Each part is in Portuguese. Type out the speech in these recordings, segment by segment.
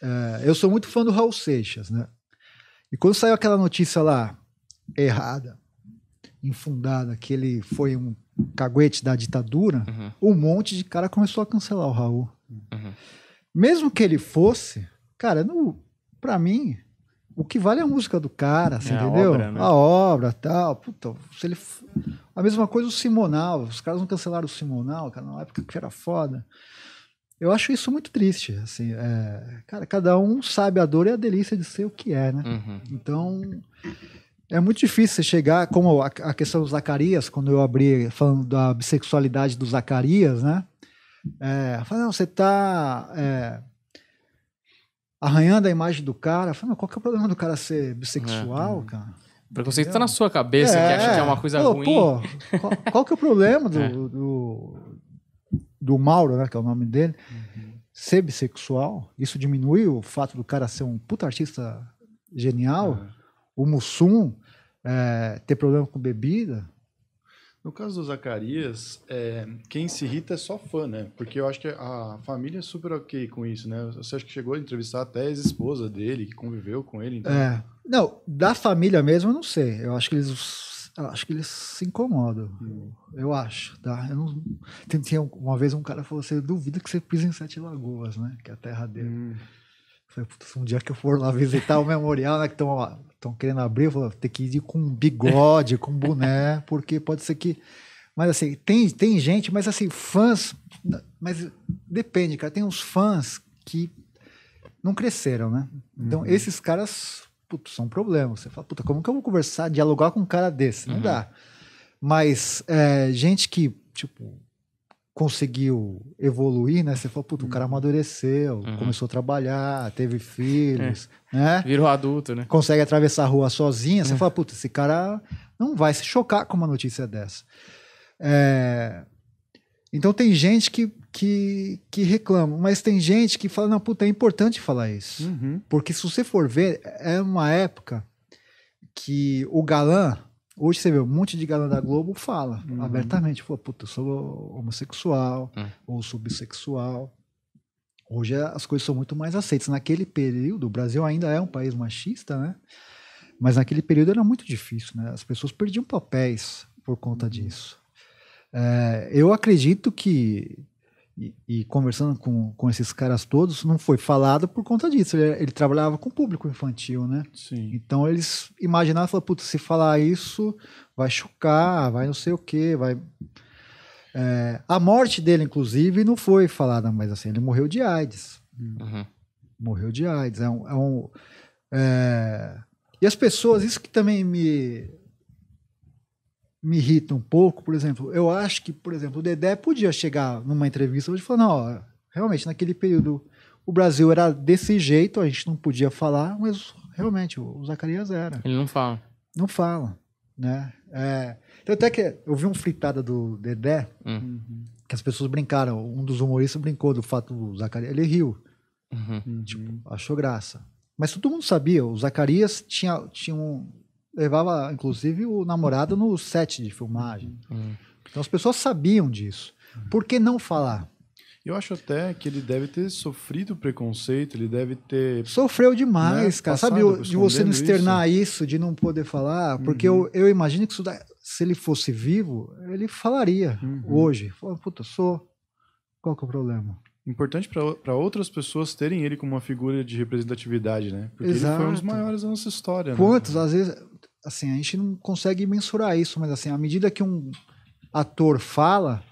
É, eu sou muito fã do Raul Seixas, né? E quando saiu aquela notícia lá, errada, infundada, que ele foi um caguete da ditadura, uhum. um monte de cara começou a cancelar o Raul. Uhum. Mesmo que ele fosse, cara, no, pra mim, o que vale é a música do cara, você é entendeu? A obra, né? a obra, tal. Puta, se ele... A mesma coisa o Simonal, os caras não cancelaram o Simonal, cara, na época que era foda. Eu acho isso muito triste, assim, é, cara, cada um sabe a dor e a delícia de ser o que é, né? Uhum. Então, é muito difícil você chegar, como a, a, questão do Zacarias, quando eu abri falando da bissexualidade do Zacarias, né? É, não, você tá é, arranhando a imagem do cara. Falei, qual que é o problema do cara ser bissexual, é, é. cara? Preconceito tá na sua cabeça, que acha que é uma coisa pô, ruim. Pô, qual, qual, que é o problema do, é. do do Mauro, né, que é o nome dele, uhum. ser bissexual, isso diminui o fato do cara ser um puta artista genial, uhum. o Mussum é, ter problema com bebida. No caso do Zacarias, é, quem se irrita é só fã, né? Porque eu acho que a família é super ok com isso, né? Você acha que chegou a entrevistar até a ex-esposa dele, que conviveu com ele, então... É. Não, da família mesmo eu não sei. Eu acho que eles eu ah, acho que eles se incomodam. Hum. Eu acho, tá? Eu não... tinha uma vez um cara falou assim, duvida que você pisa em Sete Lagoas, né? Que é a terra dele. Hum. se um dia que eu for lá visitar o memorial, né? Que estão estão querendo abrir, eu falei, tem que ir com bigode, com boné, porque pode ser que... Mas assim, tem, tem gente, mas assim, fãs... Mas depende, cara. Tem uns fãs que não cresceram, né? Então, uhum. esses caras putz, são é problemas. Você fala, puta, como que eu vou conversar, dialogar com um cara desse? Não uhum. dá. Mas é, gente que, tipo, conseguiu evoluir, né? Você fala, puta, o cara uhum. amadureceu, uhum. começou a trabalhar, teve filhos, é. né? Virou adulto, né? Consegue atravessar a rua sozinha. Você é. fala, puta, esse cara não vai se chocar com uma notícia dessa. É, então tem gente que, que, que reclama, mas tem gente que fala, não, puta, é importante falar isso. Uhum. Porque se você for ver, é uma época que o galã, hoje você vê um monte de galã da Globo fala uhum. abertamente, fala, puta, eu sou homossexual uhum. ou subsexual. bissexual. Hoje é, as coisas são muito mais aceitas. Naquele período, o Brasil ainda é um país machista, né? Mas naquele período era muito difícil, né? As pessoas perdiam papéis por conta uhum. disso. É, eu acredito que, e, e, conversando com, com esses caras todos, não foi falado por conta disso. Ele, ele trabalhava com público infantil, né? Sim. Então eles imaginavam, falaram, putz, se falar isso, vai chocar, vai não sei o quê, vai... É, a morte dele, inclusive, não foi falada mais assim. Ele morreu de AIDS. Uhum. Morreu de AIDS. É um, é um é... E as pessoas, isso que também me, me irrita um pouco, por exemplo, eu acho que, por exemplo, o Dedé podia chegar numa entrevista e falar, não, ó, realmente, naquele período o Brasil era desse jeito, a gente não podia falar, mas realmente, o Zacarias era. Ele não fala. Não fala, né? É, então, até que eu vi um fritada do Dedé, uhum. que as pessoas brincaram, um dos humoristas brincou do fato do Zacarias, ele riu, uhum. tipo, uhum. achou graça. Mas todo mundo sabia, o Zacarias tinha, tinha um, levava, inclusive, o namorado no set de filmagem. Uhum. Uhum. Então as pessoas sabiam disso. Uhum. Por que não falar? Eu acho até que ele deve ter sofrido preconceito, ele deve ter. Sofreu demais, né, cara. Sabe, de você não externar isso. isso. de não poder falar, porque uhum. eu, eu, imagino que se ele fosse vivo, ele falaria uhum. hoje. Fala puta, sou. Qual que é o problema? Importante para outras pessoas terem ele como uma figura de representatividade, né? Porque Exato. ele foi um dos maiores da nossa história. Né? Quantos, né? às vezes, assim, a gente não consegue mensurar isso, mas assim, à medida que um ator fala,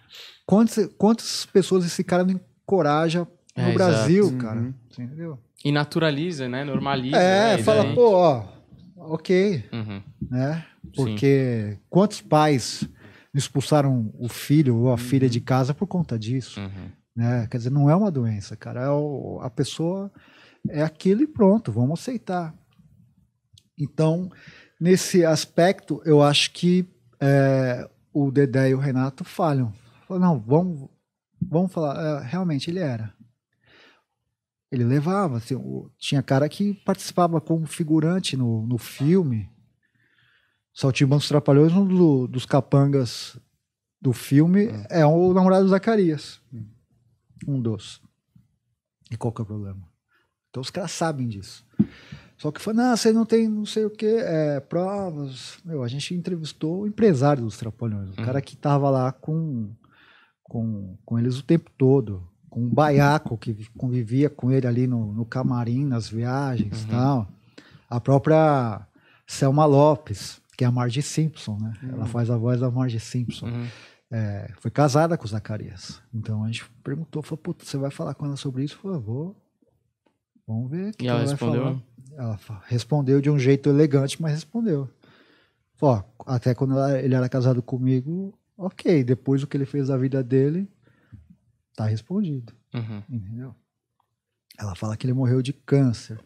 quantas, quantas pessoas esse cara não encoraja no é, Brasil, exato. cara? Uhum. entendeu? E naturaliza, né? Normaliza. É, né? fala, daí... pô, ó, ok. Uhum. Né? Porque Sim. quantos pais expulsaram o filho ou a uhum. filha de casa por conta disso? Uhum. Né? Quer dizer, não é uma doença, cara. É o, a pessoa é aquilo e pronto, vamos aceitar. Então, nesse aspecto, eu acho que é, o Dedé e o Renato falham. Não, vamos, vamos falar. É, realmente, ele era. Ele levava. Assim, o, tinha cara que participava como figurante no, no filme. Saltimbancos Trapalhões, um do, dos capangas do filme, é, é o namorado do Zacarias. Um dos. E qual que é o problema? Então os caras sabem disso. Só que foi, não, você não tem não sei o que, é, provas. Meu, a gente entrevistou o empresário dos Trapalhões, o uhum. cara que estava lá com, com, com eles o tempo todo, com o baiaco que convivia com ele ali no, no camarim, nas viagens uhum. tal. A própria Selma Lopes, que é a Marge Simpson, né? Uhum. Ela faz a voz da Marge Simpson. Uhum. É, foi casada com o Zacarias. Então a gente perguntou, falou, você vai falar com ela sobre isso? por favor ah, Vamos ver. que e ela, ela respondeu? Vai falar. Ela respondeu de um jeito elegante, mas respondeu. Ó, até quando ela, ele era casado comigo, ok. Depois o que ele fez da vida dele, tá respondido. Uhum. Entendeu? Ela fala que ele morreu de câncer,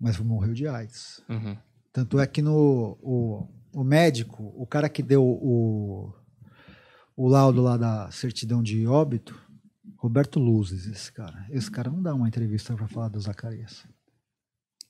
mas morreu de AIDS. Uhum. Tanto é que no o, o médico, o cara que deu o, o laudo lá da certidão de óbito, Roberto Luzes, esse cara. Esse cara não dá uma entrevista para falar do Zacarias.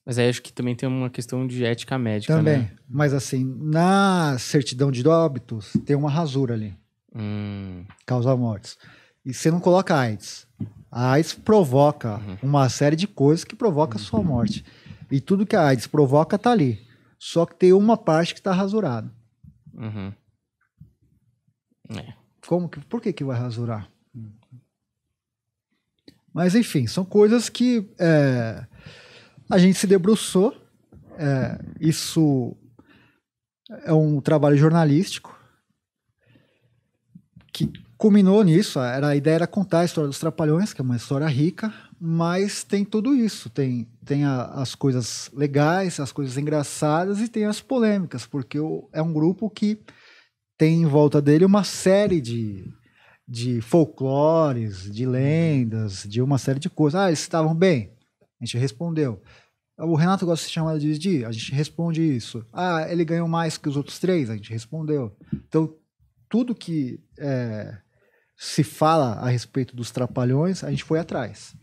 Mas aí acho que também tem uma questão de ética médica, Também, né? mas assim, na certidão de óbitos tem uma rasura ali. Hum. Causa mortes. E você não coloca AIDS. A AIDS provoca uhum. uma série de coisas que provoca a uhum. sua morte. E tudo que a AIDS provoca tá ali. Só que tem uma parte que está rasurada. Uhum. É. Como que, por que, que vai rasurar? Mas enfim, são coisas que é, a gente se debruçou, é, isso é um trabalho jornalístico que culminou nisso. É, era, a ideia era contar a história dos Trapalhões, que é uma história rica, mas tem tudo isso. Tem, tem a, as coisas legais, as coisas engraçadas e tem as polêmicas, porque é um grupo que tem em volta dele uma série de, de folclores, de lendas, de uma série de coisas. Ah, eles estavam bem. A gente respondeu. O Renato gosta de ser chamado de Didi, a gente responde isso. Ah, ele ganhou mais que os outros três, a gente respondeu. Então, tudo que é, se fala a respeito dos trapalhões, a gente foi atrás.